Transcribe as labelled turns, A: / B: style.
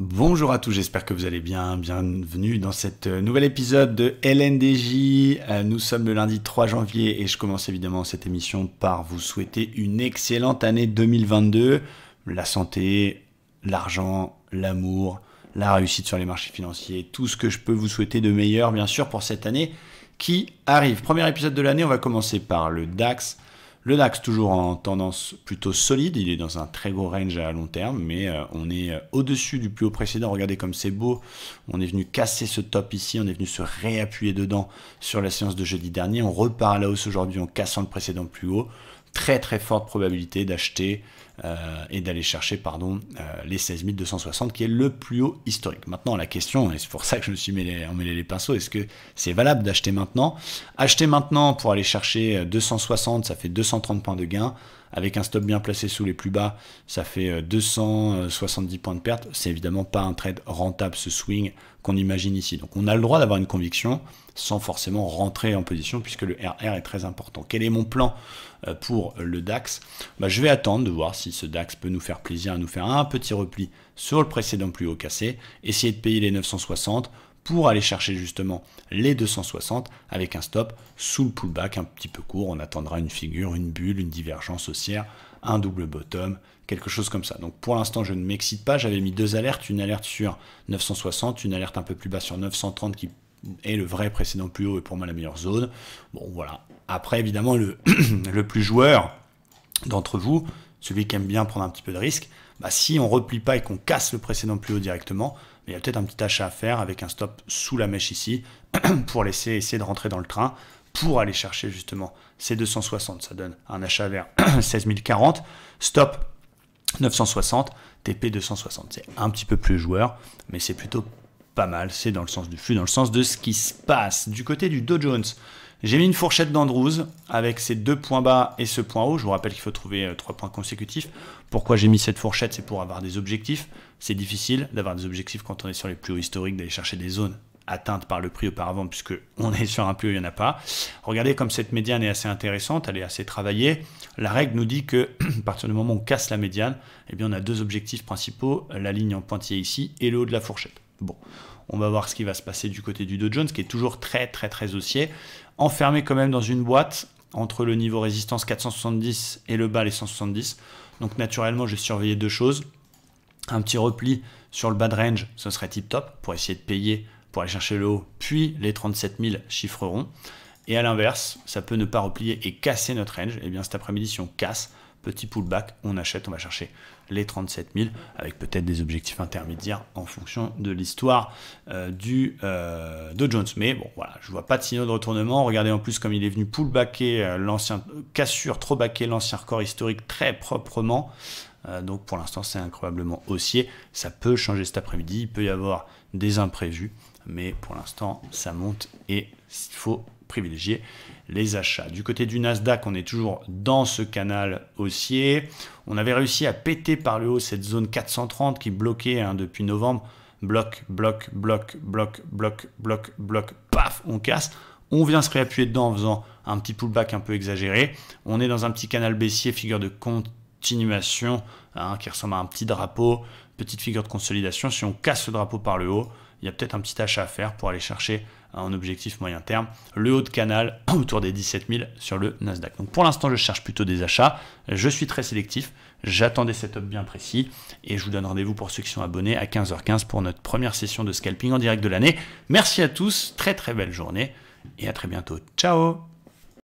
A: Bonjour à tous, j'espère que vous allez bien. Bienvenue dans cet euh, nouvel épisode de LNDJ. Euh, nous sommes le lundi 3 janvier et je commence évidemment cette émission par vous souhaiter une excellente année 2022. La santé, l'argent, l'amour, la réussite sur les marchés financiers, tout ce que je peux vous souhaiter de meilleur bien sûr pour cette année qui arrive. Premier épisode de l'année, on va commencer par le DAX. Le DAX toujours en tendance plutôt solide, il est dans un très gros range à long terme, mais euh, on est euh, au-dessus du plus haut précédent, regardez comme c'est beau, on est venu casser ce top ici, on est venu se réappuyer dedans sur la séance de jeudi dernier, on repart à la hausse aujourd'hui en cassant le précédent plus haut, très très forte probabilité d'acheter euh, et d'aller chercher pardon, euh, les 16 260 qui est le plus haut historique. Maintenant, la question, et c'est pour ça que je me suis mêlé, emmêlé les pinceaux, est-ce que c'est valable d'acheter maintenant Acheter maintenant pour aller chercher 260, euh, ça fait 230 points de gain. Avec un stop bien placé sous les plus bas, ça fait 270 points de perte. C'est évidemment pas un trade rentable, ce swing qu'on imagine ici. Donc on a le droit d'avoir une conviction sans forcément rentrer en position puisque le RR est très important. Quel est mon plan pour le DAX bah, Je vais attendre de voir si ce DAX peut nous faire plaisir à nous faire un petit repli sur le précédent plus haut cassé, essayer de payer les 960 pour aller chercher justement les 260 avec un stop sous le pullback un petit peu court. On attendra une figure, une bulle, une divergence haussière, un double bottom, quelque chose comme ça. Donc pour l'instant, je ne m'excite pas. J'avais mis deux alertes, une alerte sur 960, une alerte un peu plus bas sur 930 qui est le vrai précédent plus haut et pour moi la meilleure zone. Bon voilà. Après évidemment le plus joueur d'entre vous, celui qui aime bien prendre un petit peu de risque, bah, si on ne replie pas et qu'on casse le précédent plus haut directement, bah, il y a peut-être un petit achat à faire avec un stop sous la mèche ici pour laisser essayer de rentrer dans le train pour aller chercher justement ces 260. Ça donne un achat vers 16 040, stop 960, TP 260. C'est un petit peu plus joueur, mais c'est plutôt pas mal, c'est dans le sens du flux, dans le sens de ce qui se passe. Du côté du Dow Jones, j'ai mis une fourchette d'Andrews avec ces deux points bas et ce point haut. Je vous rappelle qu'il faut trouver euh, trois points consécutifs. Pourquoi j'ai mis cette fourchette C'est pour avoir des objectifs. C'est difficile d'avoir des objectifs quand on est sur les plus hauts historiques, d'aller chercher des zones atteintes par le prix auparavant, puisque on est sur un plus haut, il n'y en a pas. Regardez comme cette médiane est assez intéressante, elle est assez travaillée. La règle nous dit que, à partir du moment où on casse la médiane, eh bien on a deux objectifs principaux, la ligne en pointillé ici et le haut de la fourchette. Bon, on va voir ce qui va se passer du côté du Dow Jones, qui est toujours très très très haussier. Enfermé quand même dans une boîte entre le niveau résistance 470 et le bas les 170. Donc naturellement, j'ai surveillé deux choses. Un petit repli sur le bas de range, ce serait tip top pour essayer de payer, pour aller chercher le haut, puis les 37 000 chiffreront. Et à l'inverse, ça peut ne pas replier et casser notre range. Et eh bien cet après-midi, si on casse, petit pullback, on achète, on va chercher les 37 000, avec peut-être des objectifs intermédiaires en fonction de l'histoire euh, du euh, de Jones. Mais bon, voilà, je vois pas de signaux de retournement. Regardez en plus comme il est venu pull backer euh, l'ancien cassure, trop backer l'ancien record historique très proprement. donc pour l'instant, c'est incroyablement haussier. Ça peut changer cet après-midi. Il peut y avoir des imprévus, mais pour l'instant, ça monte et il faut privilégier les achats. Du côté du Nasdaq, on est toujours dans ce canal haussier. On avait réussi à péter par le haut cette zone 430 qui bloquait hein, depuis novembre. Bloc, bloc, bloc, bloc, bloc, bloc, bloc, paf, on casse. On vient se réappuyer dedans en faisant un petit pullback un peu exagéré. On est dans un petit canal baissier, figure de continuation, hein, qui ressemble à un petit drapeau petite figure de consolidation. Si on casse le drapeau par le haut, il y a peut-être un petit achat à faire pour aller chercher un objectif moyen terme. Le haut de canal autour des 17 000 sur le Nasdaq. Donc pour l'instant, je cherche plutôt des achats. Je suis très sélectif. J'attends des setups bien précis et je vous donne rendez-vous pour ceux qui sont abonnés à 15h15 pour notre première session de scalping en direct de l'année. Merci à tous, très très belle journée et à très bientôt. Ciao